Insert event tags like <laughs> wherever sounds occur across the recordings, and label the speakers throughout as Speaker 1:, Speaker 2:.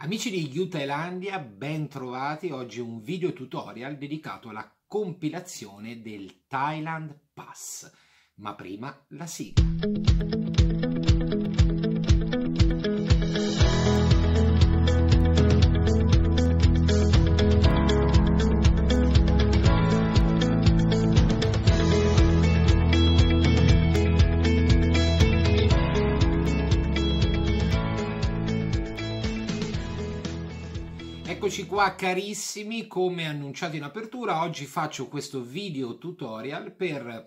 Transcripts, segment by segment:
Speaker 1: Amici di Utailandia, ben trovati. Oggi un video tutorial dedicato alla compilazione del Thailand Pass. Ma prima la sigla. Eccoci qua carissimi, come annunciato in apertura, oggi faccio questo video tutorial per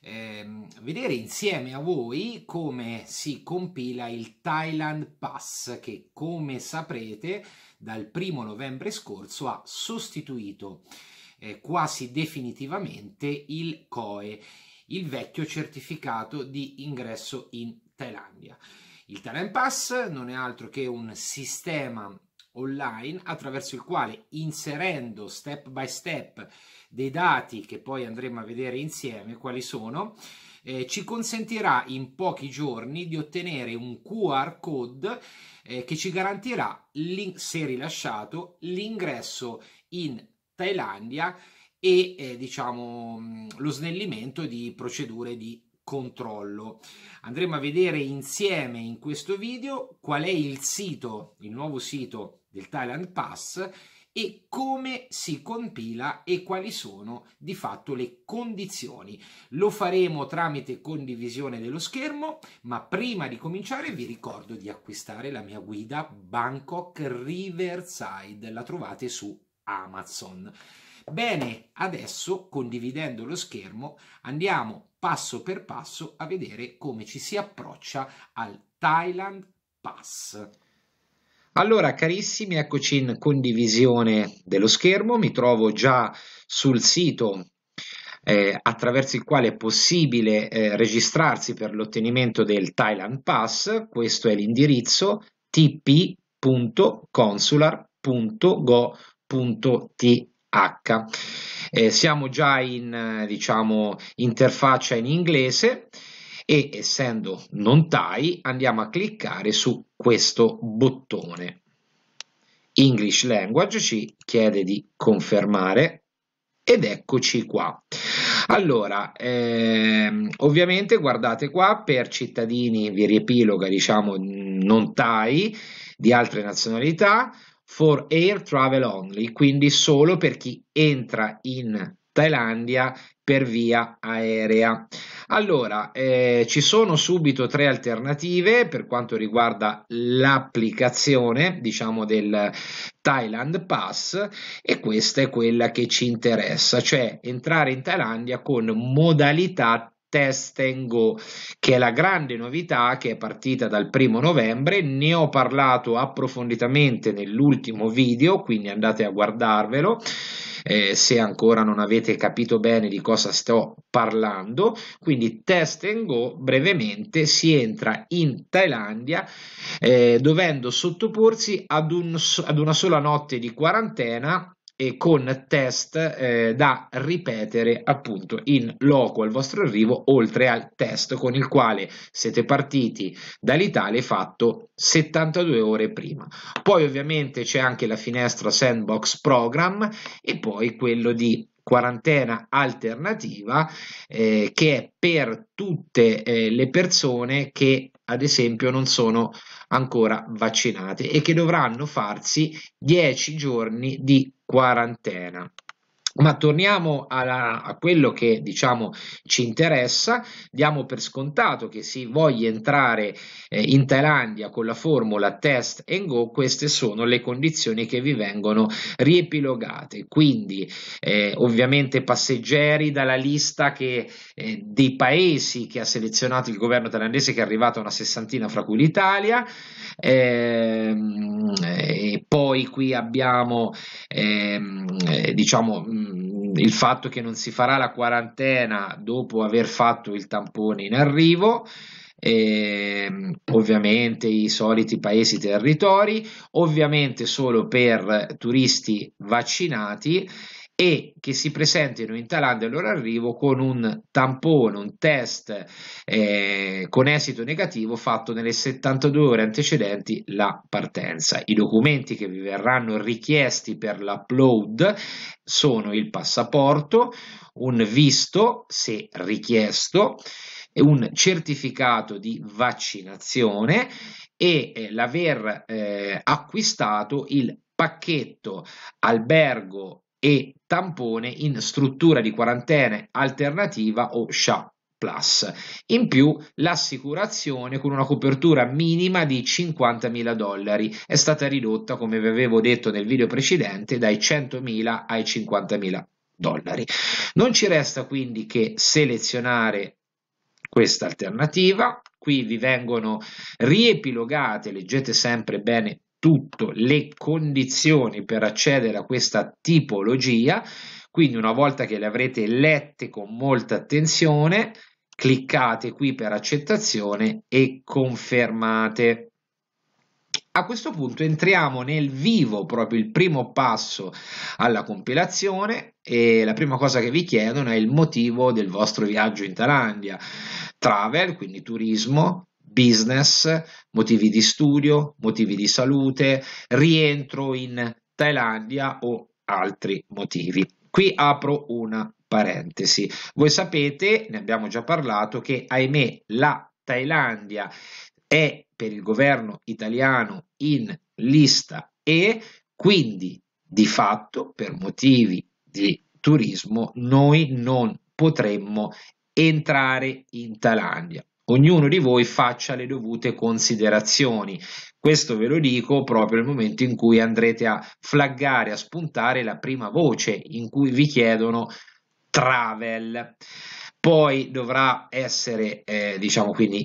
Speaker 1: ehm, vedere insieme a voi come si compila il Thailand Pass che come saprete dal primo novembre scorso ha sostituito eh, quasi definitivamente il COE, il vecchio certificato di ingresso in Thailandia. Il Thailand Pass non è altro che un sistema online attraverso il quale inserendo step by step dei dati che poi andremo a vedere insieme quali sono eh, ci consentirà in pochi giorni di ottenere un QR code eh, che ci garantirà se rilasciato l'ingresso in Thailandia e eh, diciamo mm, lo snellimento di procedure di controllo. Andremo a vedere insieme in questo video qual è il sito, il nuovo sito del Thailand Pass e come si compila e quali sono di fatto le condizioni. Lo faremo tramite condivisione dello schermo, ma prima di cominciare vi ricordo di acquistare la mia guida Bangkok Riverside, la trovate su Amazon. Bene, adesso condividendo lo schermo andiamo passo per passo a vedere come ci si approccia al Thailand Pass. Allora, carissimi, eccoci in condivisione dello schermo. Mi trovo già sul sito eh, attraverso il quale è possibile eh, registrarsi per l'ottenimento del Thailand Pass. Questo è l'indirizzo tp.consular.go.th. Eh, siamo già in diciamo interfaccia in inglese e essendo non Thai andiamo a cliccare su questo bottone. English Language ci chiede di confermare ed eccoci qua. Allora, ehm, ovviamente guardate qua per cittadini, vi riepiloga, diciamo non Thai, di altre nazionalità, for air travel only, quindi solo per chi entra in Thailandia per via aerea. Allora, eh, ci sono subito tre alternative per quanto riguarda l'applicazione, diciamo, del Thailand Pass e questa è quella che ci interessa, cioè entrare in Thailandia con modalità Test and Go, che è la grande novità che è partita dal primo novembre. Ne ho parlato approfonditamente nell'ultimo video, quindi andate a guardarvelo eh, se ancora non avete capito bene di cosa sto parlando. Quindi test and go, brevemente, si entra in Thailandia eh, dovendo sottoporsi ad, un, ad una sola notte di quarantena e con test eh, da ripetere appunto in loco al vostro arrivo, oltre al test con il quale siete partiti dall'Italia fatto 72 ore prima. Poi ovviamente c'è anche la finestra Sandbox Program e poi quello di quarantena alternativa eh, che è per tutte eh, le persone che ad esempio non sono ancora vaccinate e che dovranno farsi 10 giorni di quarantena ma torniamo alla, a quello che diciamo ci interessa, diamo per scontato che si voglia entrare eh, in Thailandia con la formula test and go, queste sono le condizioni che vi vengono riepilogate, quindi eh, ovviamente passeggeri dalla lista che, eh, dei paesi che ha selezionato il governo thailandese che è arrivata a una sessantina fra cui l'Italia, ehm, e poi qui abbiamo ehm, eh, diciamo mm, il fatto che non si farà la quarantena dopo aver fatto il tampone in arrivo, eh, ovviamente i soliti paesi territori, ovviamente solo per turisti vaccinati e che si presentino in Thailandia al loro arrivo con un tampone, un test eh, con esito negativo fatto nelle 72 ore antecedenti la partenza. I documenti che vi verranno richiesti per l'upload sono il passaporto, un visto se richiesto, un certificato di vaccinazione e eh, l'aver eh, acquistato il pacchetto albergo e tampone in struttura di quarantena alternativa o SHA. Plus. In più l'assicurazione con una copertura minima di 50.000 dollari è stata ridotta, come vi avevo detto nel video precedente, dai 100.000 ai 50.000 dollari. Non ci resta quindi che selezionare questa alternativa. Qui vi vengono riepilogate, leggete sempre bene tutto le condizioni per accedere a questa tipologia, quindi una volta che le avrete lette con molta attenzione, cliccate qui per accettazione e confermate. A questo punto entriamo nel vivo, proprio il primo passo alla compilazione e la prima cosa che vi chiedono è il motivo del vostro viaggio in Thailandia. Travel, quindi turismo, business, motivi di studio, motivi di salute, rientro in Thailandia o altri motivi. Qui apro una parentesi. Voi sapete, ne abbiamo già parlato, che ahimè la Thailandia è per il governo italiano in lista E, quindi di fatto per motivi di turismo noi non potremmo entrare in Thailandia ognuno di voi faccia le dovute considerazioni. Questo ve lo dico proprio nel momento in cui andrete a flaggare, a spuntare la prima voce in cui vi chiedono travel. Poi dovrà essere, eh, diciamo quindi,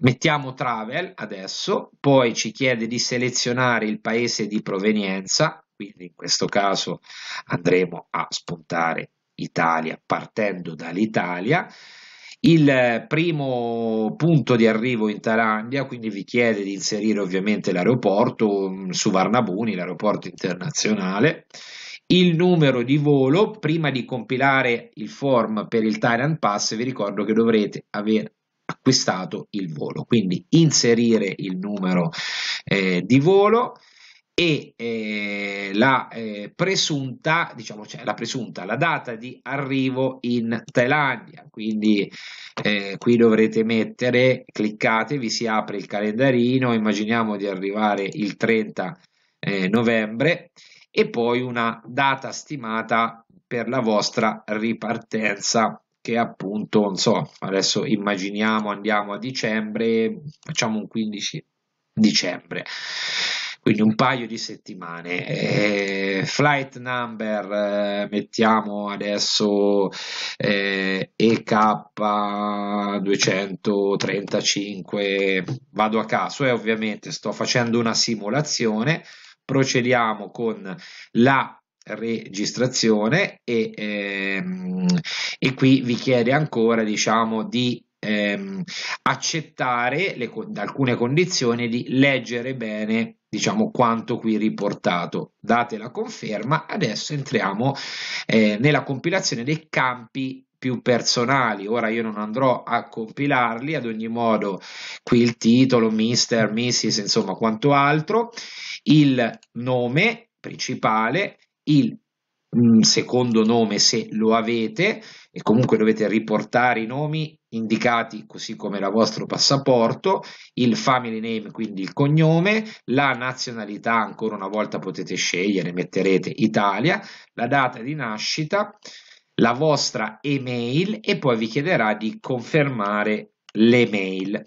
Speaker 1: mettiamo travel adesso, poi ci chiede di selezionare il paese di provenienza, quindi in questo caso andremo a spuntare Italia partendo dall'Italia il primo punto di arrivo in Talandia quindi vi chiede di inserire ovviamente l'aeroporto mm, su Varnabuni, l'aeroporto internazionale, il numero di volo, prima di compilare il form per il Thailand Pass vi ricordo che dovrete aver acquistato il volo, quindi inserire il numero eh, di volo, e eh, la, eh, presunta, diciamo, cioè, la presunta, la data di arrivo in Thailandia. Quindi eh, qui dovrete mettere, cliccate, vi si apre il calendarino, immaginiamo di arrivare il 30 eh, novembre e poi una data stimata per la vostra ripartenza che appunto, non so, adesso immaginiamo andiamo a dicembre, facciamo un 15 dicembre quindi un paio di settimane. Eh, flight number, eh, mettiamo adesso eh, EK235, vado a caso e eh, ovviamente sto facendo una simulazione, procediamo con la registrazione e, ehm, e qui vi chiede ancora diciamo di ehm, accettare le, alcune condizioni di leggere bene diciamo quanto qui riportato. Date la conferma, adesso entriamo eh, nella compilazione dei campi più personali, ora io non andrò a compilarli, ad ogni modo qui il titolo, mister, Mrs., insomma quanto altro, il nome principale, il secondo nome se lo avete e comunque dovete riportare i nomi indicati così come la vostro passaporto, il family name, quindi il cognome, la nazionalità, ancora una volta potete scegliere, metterete Italia, la data di nascita, la vostra email e poi vi chiederà di confermare l'email.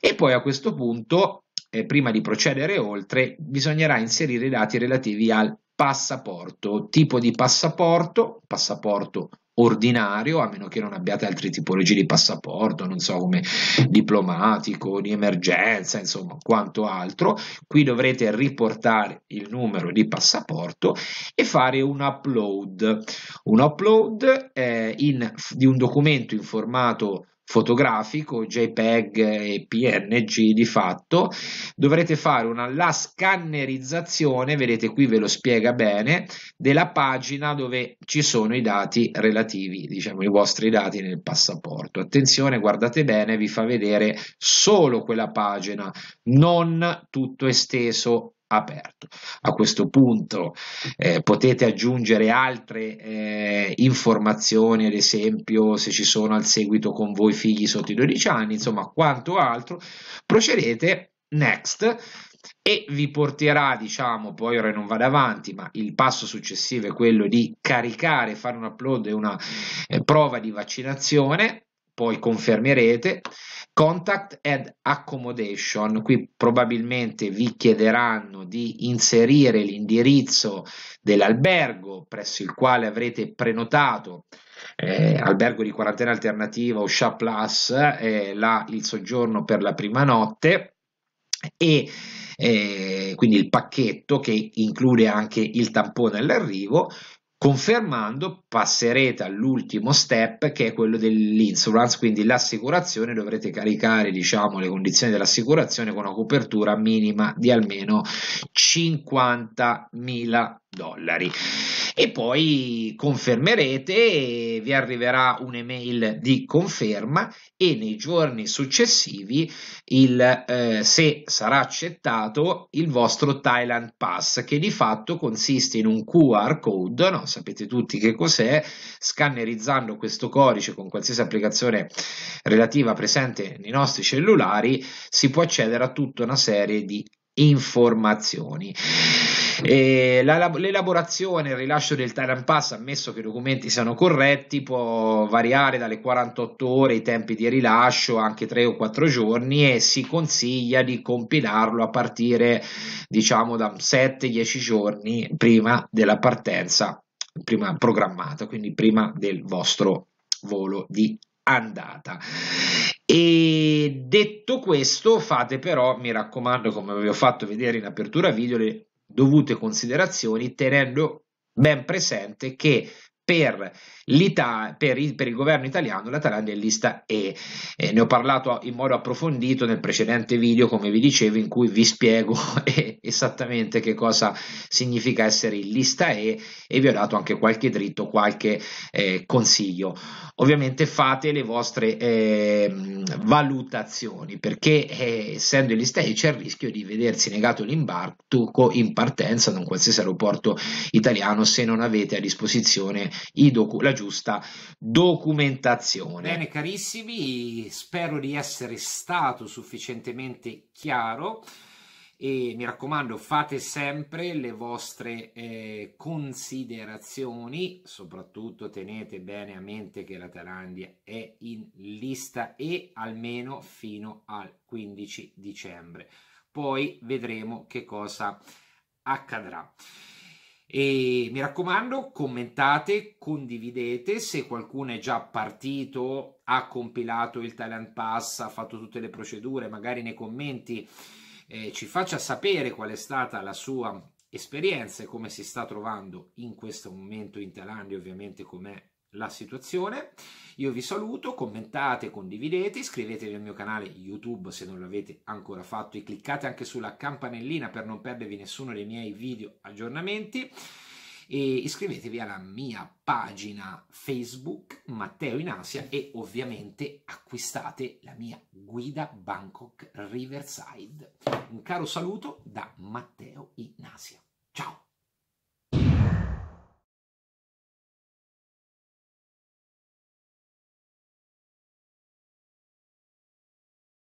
Speaker 1: E poi a questo punto, eh, prima di procedere oltre, bisognerà inserire i dati relativi al passaporto, tipo di passaporto, passaporto ordinario, a meno che non abbiate altre tipologie di passaporto, non so come diplomatico, di emergenza, insomma, quanto altro. Qui dovrete riportare il numero di passaporto e fare un upload. Un upload eh, in, di un documento in formato fotografico, JPEG e PNG di fatto, dovrete fare una, la scannerizzazione, vedete qui ve lo spiega bene, della pagina dove ci sono i dati relativi, diciamo i vostri dati nel passaporto. Attenzione, guardate bene, vi fa vedere solo quella pagina, non tutto esteso aperto. A questo punto eh, potete aggiungere altre eh, informazioni, ad esempio se ci sono al seguito con voi figli sotto i 12 anni, insomma quanto altro, procedete next e vi porterà, diciamo, poi ora non vado avanti, ma il passo successivo è quello di caricare, fare un upload e una eh, prova di vaccinazione, poi confermerete Contact and accommodation, qui probabilmente vi chiederanno di inserire l'indirizzo dell'albergo presso il quale avrete prenotato eh, albergo di quarantena alternativa o SHA Plus, eh, la, il soggiorno per la prima notte e eh, quindi il pacchetto che include anche il tampone all'arrivo, Confermando passerete all'ultimo step che è quello dell'insurance, quindi l'assicurazione, dovrete caricare diciamo, le condizioni dell'assicurazione con una copertura minima di almeno 50.000 dollari. E poi confermerete e vi arriverà un'email di conferma e nei giorni successivi il, eh, se sarà accettato il vostro Thailand Pass che di fatto consiste in un QR code, no? sapete tutti che cos'è, scannerizzando questo codice con qualsiasi applicazione relativa presente nei nostri cellulari si può accedere a tutta una serie di informazioni. La, l'elaborazione e il rilascio del Thailand Pass, ammesso che i documenti siano corretti, può variare dalle 48 ore i tempi di rilascio, anche 3 o 4 giorni, e si consiglia di compilarlo a partire diciamo da 7-10 giorni prima della partenza, prima programmata, quindi prima del vostro volo di andata. E detto questo, fate però, mi raccomando, come vi ho fatto vedere in apertura video, le dovute considerazioni tenendo ben presente che per, per, il, per, il, governo italiano la Thailandia è lista E. Eh, ne ho parlato in modo approfondito nel precedente video, come vi dicevo, in cui vi spiego <laughs> eh, esattamente che cosa significa essere in lista E e vi ho dato anche qualche dritto, qualche eh, consiglio. Ovviamente fate le vostre ehm, valutazioni perché eh, essendo in lista E c'è il rischio di vedersi negato l'imbarco in partenza da un qualsiasi aeroporto italiano se non avete a disposizione docu- la giusta documentazione. Bene carissimi, spero di essere stato sufficientemente chiaro e mi raccomando fate sempre le vostre eh, considerazioni, soprattutto tenete bene a mente che la Thailandia è in lista E almeno fino al 15 dicembre. Poi vedremo che cosa accadrà. E mi raccomando, commentate, condividete. Se qualcuno è già partito, ha compilato il talent Pass, ha fatto tutte le procedure, magari nei commenti eh, ci faccia sapere qual è stata la sua esperienza e come si sta trovando in questo momento in Thailandia, ovviamente com'è la situazione. Io vi saluto, commentate, condividete, iscrivetevi al mio canale YouTube se non l'avete ancora fatto e cliccate anche sulla campanellina per non perdervi nessuno dei miei video aggiornamenti e iscrivetevi alla mia pagina Facebook Matteo in Asia e ovviamente acquistate la mia guida Bangkok Riverside. Un caro saluto da Matteo in Asia. Ciao!